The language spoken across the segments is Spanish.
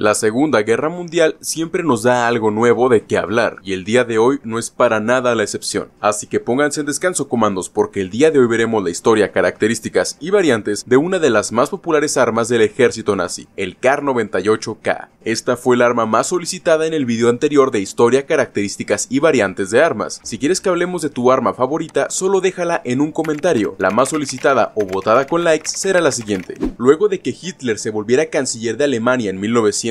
La Segunda Guerra Mundial siempre nos da algo nuevo de qué hablar, y el día de hoy no es para nada la excepción. Así que pónganse en descanso, comandos, porque el día de hoy veremos la historia, características y variantes de una de las más populares armas del ejército nazi, el Kar-98K. Esta fue el arma más solicitada en el video anterior de historia, características y variantes de armas. Si quieres que hablemos de tu arma favorita, solo déjala en un comentario. La más solicitada o votada con likes será la siguiente. Luego de que Hitler se volviera canciller de Alemania en 1900,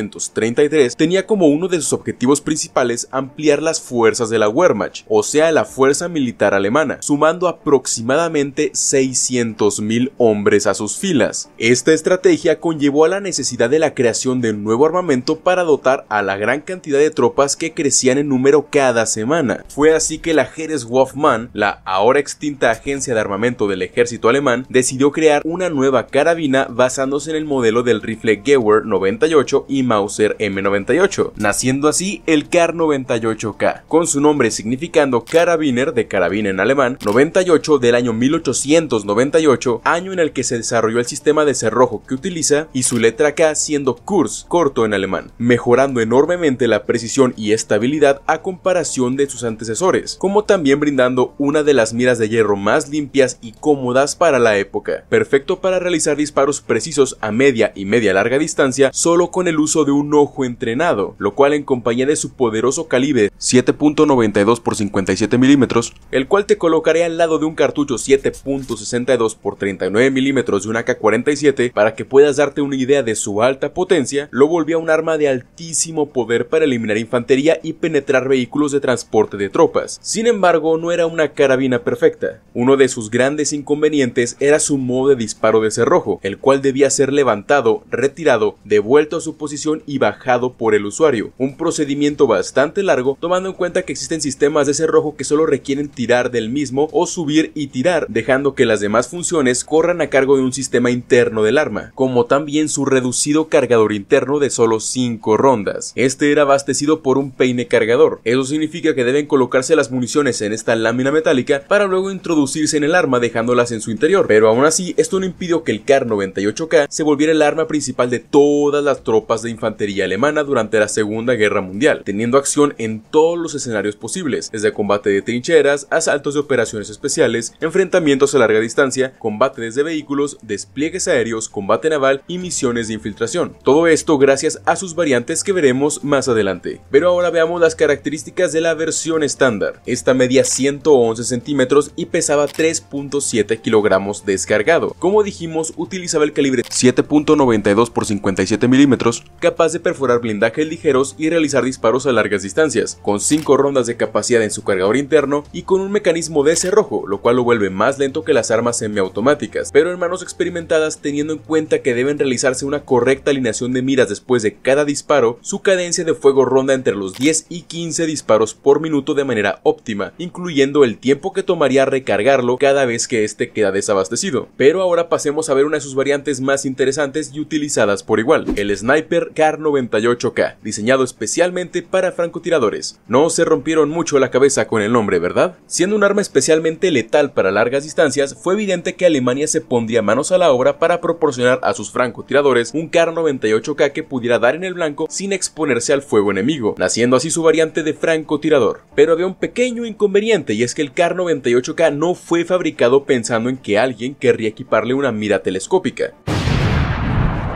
tenía como uno de sus objetivos principales ampliar las fuerzas de la Wehrmacht, o sea, la fuerza militar alemana, sumando aproximadamente 600.000 hombres a sus filas. Esta estrategia conllevó a la necesidad de la creación de un nuevo armamento para dotar a la gran cantidad de tropas que crecían en número cada semana. Fue así que la Wolfmann, la ahora extinta agencia de armamento del ejército alemán, decidió crear una nueva carabina basándose en el modelo del rifle Gewehr 98 y Mauser M98, naciendo así el Kar 98K, con su nombre significando carabiner de carabina en alemán, 98 del año 1898, año en el que se desarrolló el sistema de cerrojo que utiliza, y su letra K siendo Kurz, corto en alemán, mejorando enormemente la precisión y estabilidad a comparación de sus antecesores, como también brindando una de las miras de hierro más limpias y cómodas para la época, perfecto para realizar disparos precisos a media y media larga distancia solo con el uso de un ojo entrenado, lo cual en compañía de su poderoso calibre 7.92 x 57 mm el cual te colocaré al lado de un cartucho 7.62 x 39 mm de una ak 47 para que puedas darte una idea de su alta potencia, lo volvió un arma de altísimo poder para eliminar infantería y penetrar vehículos de transporte de tropas. Sin embargo, no era una carabina perfecta. Uno de sus grandes inconvenientes era su modo de disparo de cerrojo, el cual debía ser levantado, retirado, devuelto a su posición y bajado por el usuario. Un procedimiento bastante largo, tomando en cuenta que existen sistemas de cerrojo que solo requieren tirar del mismo o subir y tirar, dejando que las demás funciones corran a cargo de un sistema interno del arma, como también su reducido cargador interno de solo 5 rondas. Este era abastecido por un peine cargador. Eso significa que deben colocarse las municiones en esta lámina metálica para luego introducirse en el arma dejándolas en su interior. Pero aún así, esto no impidió que el CAR 98K se volviera el arma principal de todas las tropas de infantería alemana durante la Segunda Guerra Mundial, teniendo acción en todos los escenarios posibles, desde combate de trincheras, asaltos de operaciones especiales, enfrentamientos a larga distancia, combate desde vehículos, despliegues aéreos, combate naval y misiones de infiltración. Todo esto gracias a sus variantes que veremos más adelante. Pero ahora veamos las características de la versión estándar. Esta medía 111 centímetros y pesaba 3.7 kilogramos descargado. Como dijimos, utilizaba el calibre 7.92 x 57 milímetros, capaz de perforar blindajes ligeros y realizar disparos a largas distancias, con 5 rondas de capacidad en su cargador interno y con un mecanismo de cerrojo, lo cual lo vuelve más lento que las armas semiautomáticas, pero en manos experimentadas teniendo en cuenta que deben realizarse una correcta alineación de miras después de cada disparo, su cadencia de fuego ronda entre los 10 y 15 disparos por minuto de manera óptima, incluyendo el tiempo que tomaría recargarlo cada vez que este queda desabastecido. Pero ahora pasemos a ver una de sus variantes más interesantes y utilizadas por igual, el sniper Car 98 k diseñado especialmente para francotiradores. No se rompieron mucho la cabeza con el nombre, ¿verdad? Siendo un arma especialmente letal para largas distancias, fue evidente que Alemania se pondría manos a la obra para proporcionar a sus francotiradores un Car 98 k que pudiera dar en el blanco sin exponerse al fuego enemigo, naciendo así su variante de francotirador. Pero de un pequeño inconveniente y es que el Car 98 k no fue fabricado pensando en que alguien querría equiparle una mira telescópica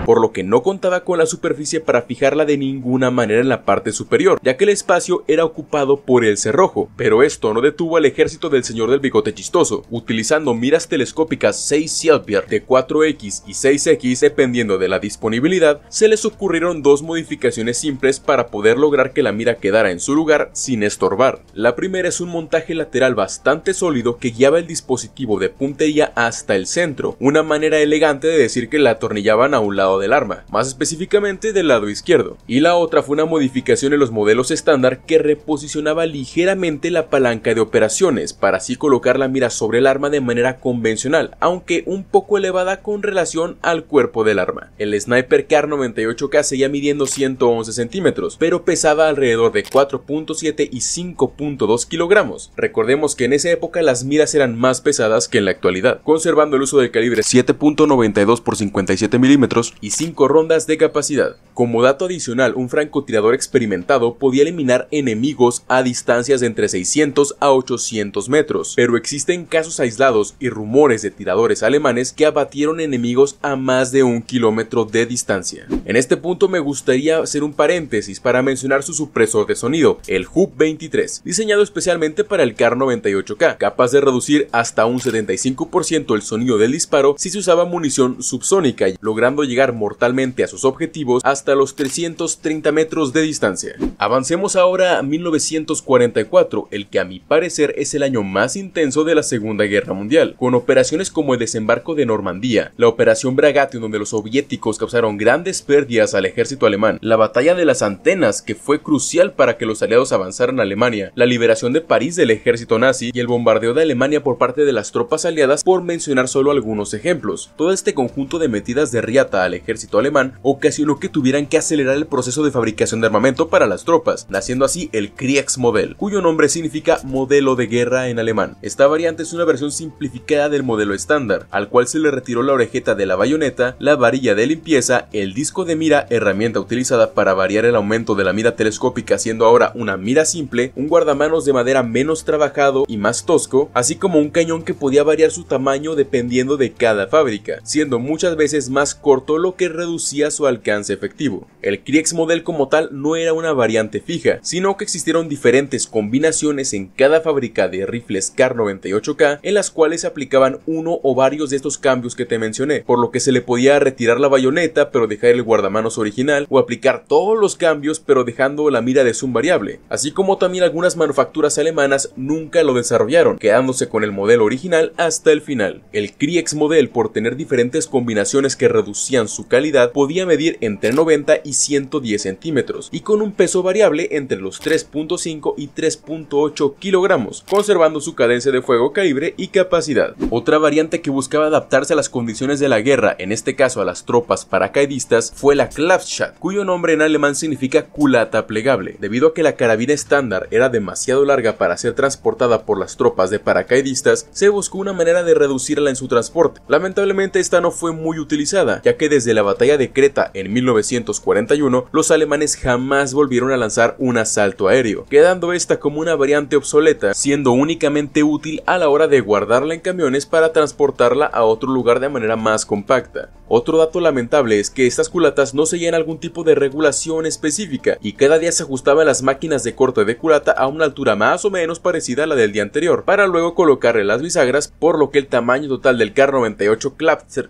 por lo que no contaba con la superficie para fijarla de ninguna manera en la parte superior, ya que el espacio era ocupado por el cerrojo, pero esto no detuvo al ejército del señor del bigote chistoso, utilizando miras telescópicas 6 Silvier de 4X y 6X dependiendo de la disponibilidad, se les ocurrieron dos modificaciones simples para poder lograr que la mira quedara en su lugar sin estorbar. La primera es un montaje lateral bastante sólido que guiaba el dispositivo de puntería hasta el centro, una manera elegante de decir que la atornillaban a un lado del arma, más específicamente del lado izquierdo, y la otra fue una modificación en los modelos estándar que reposicionaba ligeramente la palanca de operaciones para así colocar la mira sobre el arma de manera convencional, aunque un poco elevada con relación al cuerpo del arma. El sniper Car 98K seguía midiendo 111 centímetros, pero pesaba alrededor de 4.7 y 5.2 kilogramos. Recordemos que en esa época las miras eran más pesadas que en la actualidad, conservando el uso del calibre 7.92 por 57 milímetros y 5 rondas de capacidad. Como dato adicional, un francotirador experimentado podía eliminar enemigos a distancias de entre 600 a 800 metros, pero existen casos aislados y rumores de tiradores alemanes que abatieron enemigos a más de un kilómetro de distancia. En este punto me gustaría hacer un paréntesis para mencionar su supresor de sonido, el HUB 23, diseñado especialmente para el CAR 98K, capaz de reducir hasta un 75% el sonido del disparo si se usaba munición subsónica, logrando llegar mortalmente a sus objetivos hasta los 330 metros de distancia. Avancemos ahora a 1944, el que a mi parecer es el año más intenso de la Segunda Guerra Mundial, con operaciones como el desembarco de Normandía, la Operación Bragati donde los soviéticos causaron grandes pérdidas al ejército alemán, la Batalla de las Antenas que fue crucial para que los aliados avanzaran a Alemania, la liberación de París del ejército nazi y el bombardeo de Alemania por parte de las tropas aliadas por mencionar solo algunos ejemplos. Todo este conjunto de metidas de riata al ejército alemán ocasionó que tuvieran que acelerar el proceso de fabricación de armamento para las tropas, naciendo así el Kriegsmodell, cuyo nombre significa modelo de guerra en alemán. Esta variante es una versión simplificada del modelo estándar, al cual se le retiró la orejeta de la bayoneta, la varilla de limpieza, el disco de mira, herramienta utilizada para variar el aumento de la mira telescópica siendo ahora una mira simple, un guardamanos de madera menos trabajado y más tosco, así como un cañón que podía variar su tamaño dependiendo de cada fábrica, siendo muchas veces más corto lo que reducía su alcance efectivo. El model como tal no era una variante fija, sino que existieron diferentes combinaciones en cada fábrica de rifles Kar 98K en las cuales se aplicaban uno o varios de estos cambios que te mencioné, por lo que se le podía retirar la bayoneta pero dejar el guardamanos original o aplicar todos los cambios pero dejando la mira de zoom variable, así como también algunas manufacturas alemanas nunca lo desarrollaron, quedándose con el modelo original hasta el final. El model por tener diferentes combinaciones que reducían su calidad, podía medir entre 90 y 110 centímetros y con un peso variable entre los 3.5 y 3.8 kilogramos, conservando su cadencia de fuego, calibre y capacidad. Otra variante que buscaba adaptarse a las condiciones de la guerra, en este caso a las tropas paracaidistas, fue la Klaffschat, cuyo nombre en alemán significa culata plegable, debido a que la carabina estándar era demasiado larga para ser transportada por las tropas de paracaidistas, se buscó una manera de reducirla en su transporte. Lamentablemente esta no fue muy utilizada, ya que desde la batalla de Creta en 1941, los alemanes jamás volvieron a lanzar un asalto aéreo, quedando esta como una variante obsoleta, siendo únicamente útil a la hora de guardarla en camiones para transportarla a otro lugar de manera más compacta. Otro dato lamentable es que estas culatas no seguían algún tipo de regulación específica y cada día se ajustaban las máquinas de corte de culata a una altura más o menos parecida a la del día anterior, para luego colocarle las bisagras, por lo que el tamaño total del k 98 Klapser,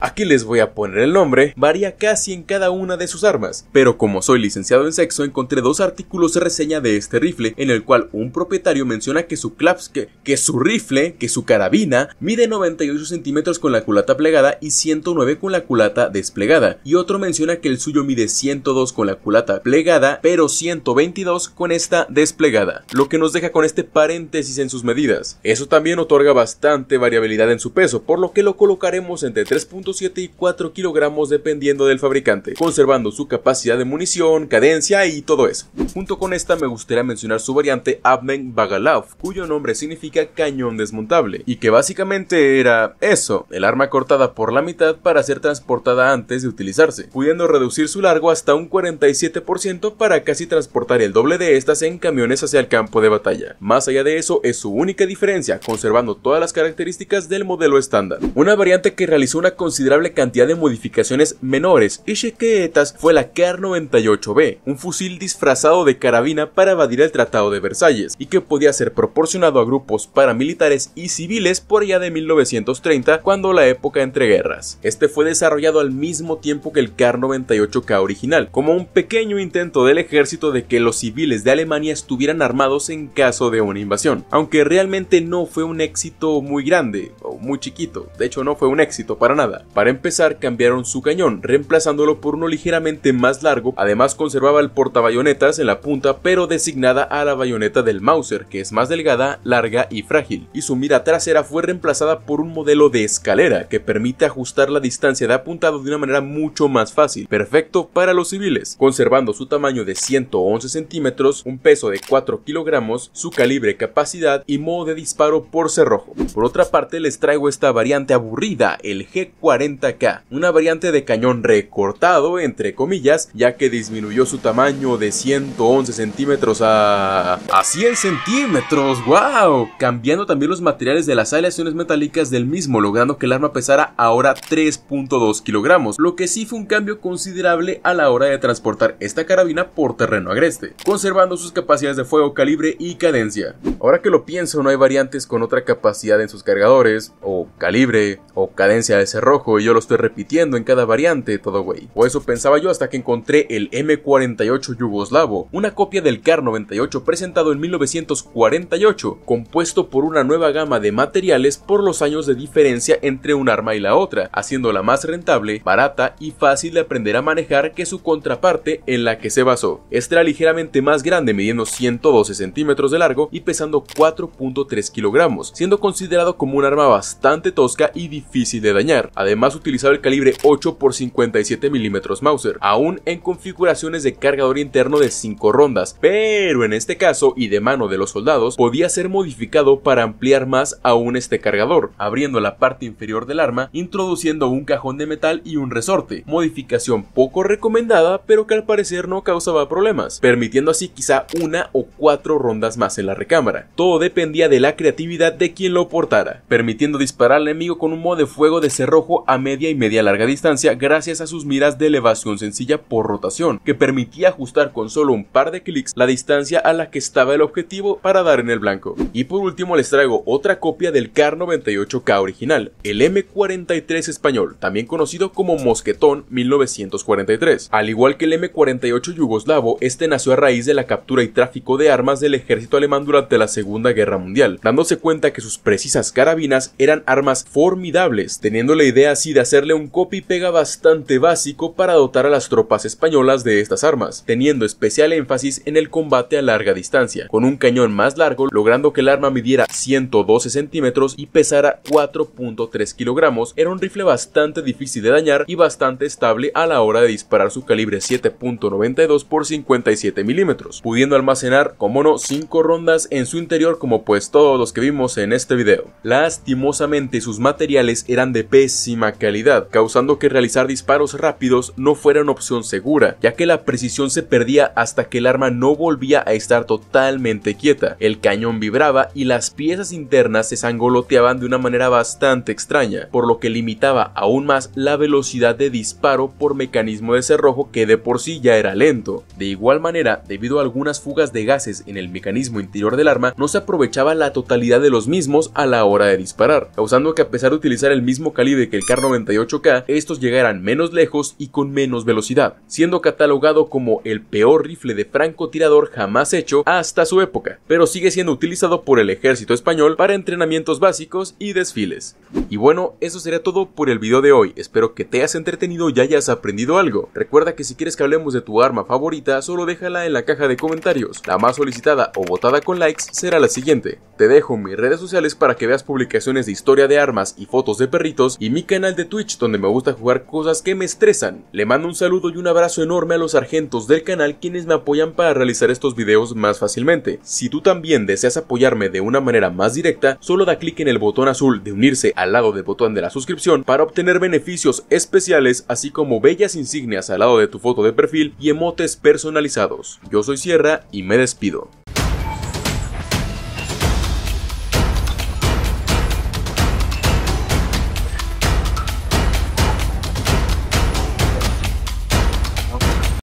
Aquí les voy a poner el nombre, varía casi en cada una de sus armas, pero como soy licenciado en sexo encontré dos artículos de reseña de este rifle en el cual un propietario menciona que su claps, que, su rifle, que su carabina mide 98 centímetros con la culata plegada y 109 con la culata desplegada, y otro menciona que el suyo mide 102 con la culata plegada pero 122 con esta desplegada, lo que nos deja con este paréntesis en sus medidas. Eso también otorga bastante variabilidad en su peso, por lo que lo colocaremos entre 3. 7 y 4 kilogramos dependiendo del fabricante, conservando su capacidad de munición, cadencia y todo eso. Junto con esta me gustaría mencionar su variante Abmen Bagalov, cuyo nombre significa cañón desmontable, y que básicamente era eso, el arma cortada por la mitad para ser transportada antes de utilizarse, pudiendo reducir su largo hasta un 47% para casi transportar el doble de estas en camiones hacia el campo de batalla. Más allá de eso es su única diferencia, conservando todas las características del modelo estándar. Una variante que realizó una considerable cantidad de modificaciones menores y chequetas fue la k 98 b un fusil disfrazado de carabina para evadir el Tratado de Versalles y que podía ser proporcionado a grupos paramilitares y civiles por allá de 1930 cuando la época entre guerras. Este fue desarrollado al mismo tiempo que el k 98 k original, como un pequeño intento del ejército de que los civiles de Alemania estuvieran armados en caso de una invasión, aunque realmente no fue un éxito muy grande o muy chiquito, de hecho no fue un éxito para nada. Para empezar, cambiaron su cañón, reemplazándolo por uno ligeramente más largo, además conservaba el portabayonetas en la punta, pero designada a la bayoneta del Mauser, que es más delgada, larga y frágil, y su mira trasera fue reemplazada por un modelo de escalera, que permite ajustar la distancia de apuntado de una manera mucho más fácil, perfecto para los civiles, conservando su tamaño de 111 centímetros, un peso de 4 kilogramos, su calibre, capacidad y modo de disparo por cerrojo. Por otra parte, les traigo esta variante aburrida, el G4 40K, una variante de cañón recortado, entre comillas, ya que disminuyó su tamaño de 111 centímetros a... a 100 centímetros, wow, cambiando también los materiales de las aleaciones metálicas del mismo, logrando que el arma pesara ahora 3.2 kilogramos, lo que sí fue un cambio considerable a la hora de transportar esta carabina por terreno agreste, conservando sus capacidades de fuego, calibre y cadencia. Ahora que lo pienso, no hay variantes con otra capacidad en sus cargadores, o calibre, o cadencia de cerrojo, y yo lo estoy repitiendo en cada variante, todo güey. O eso pensaba yo hasta que encontré el M48 yugoslavo, una copia del CAR 98 presentado en 1948, compuesto por una nueva gama de materiales por los años de diferencia entre un arma y la otra, haciéndola más rentable, barata y fácil de aprender a manejar que su contraparte en la que se basó. Esta ligeramente más grande, midiendo 112 centímetros de largo y pesando 4.3 kilogramos, siendo considerado como un arma bastante tosca y difícil de dañar. Además, además utilizaba el calibre 8 x 57 mm Mauser, aún en configuraciones de cargador interno de 5 rondas, pero en este caso y de mano de los soldados podía ser modificado para ampliar más aún este cargador, abriendo la parte inferior del arma, introduciendo un cajón de metal y un resorte, modificación poco recomendada pero que al parecer no causaba problemas, permitiendo así quizá una o cuatro rondas más en la recámara. Todo dependía de la creatividad de quien lo portara, permitiendo disparar al enemigo con un modo de fuego de cerrojo a media y media larga distancia gracias a sus miras de elevación sencilla por rotación, que permitía ajustar con solo un par de clics la distancia a la que estaba el objetivo para dar en el blanco. Y por último les traigo otra copia del CAR 98K original, el M43 español, también conocido como Mosquetón 1943. Al igual que el M48 yugoslavo, este nació a raíz de la captura y tráfico de armas del ejército alemán durante la Segunda Guerra Mundial, dándose cuenta que sus precisas carabinas eran armas formidables, teniendo la idea así de hacerle un copy pega bastante básico para dotar a las tropas españolas de estas armas, teniendo especial énfasis en el combate a larga distancia, con un cañón más largo logrando que el arma midiera 112 centímetros y pesara 4.3 kilogramos, era un rifle bastante difícil de dañar y bastante estable a la hora de disparar su calibre 7.92 x 57 milímetros, pudiendo almacenar, como no, 5 rondas en su interior como pues todos los que vimos en este video. Lastimosamente sus materiales eran de pésimo calidad, causando que realizar disparos rápidos no fuera una opción segura, ya que la precisión se perdía hasta que el arma no volvía a estar totalmente quieta. El cañón vibraba y las piezas internas se sangoloteaban de una manera bastante extraña, por lo que limitaba aún más la velocidad de disparo por mecanismo de cerrojo que de por sí ya era lento. De igual manera, debido a algunas fugas de gases en el mecanismo interior del arma, no se aprovechaba la totalidad de los mismos a la hora de disparar, causando que a pesar de utilizar el mismo calibre que el CAR 98K, estos llegarán menos lejos y con menos velocidad, siendo catalogado como el peor rifle de francotirador jamás hecho hasta su época, pero sigue siendo utilizado por el ejército español para entrenamientos básicos y desfiles. Y bueno, eso sería todo por el video de hoy, espero que te hayas entretenido y hayas aprendido algo. Recuerda que si quieres que hablemos de tu arma favorita, solo déjala en la caja de comentarios, la más solicitada o votada con likes será la siguiente. Te dejo mis redes sociales para que veas publicaciones de historia de armas y fotos de perritos y mi canal canal de Twitch donde me gusta jugar cosas que me estresan. Le mando un saludo y un abrazo enorme a los sargentos del canal quienes me apoyan para realizar estos videos más fácilmente. Si tú también deseas apoyarme de una manera más directa, solo da clic en el botón azul de unirse al lado del botón de la suscripción para obtener beneficios especiales así como bellas insignias al lado de tu foto de perfil y emotes personalizados. Yo soy Sierra y me despido.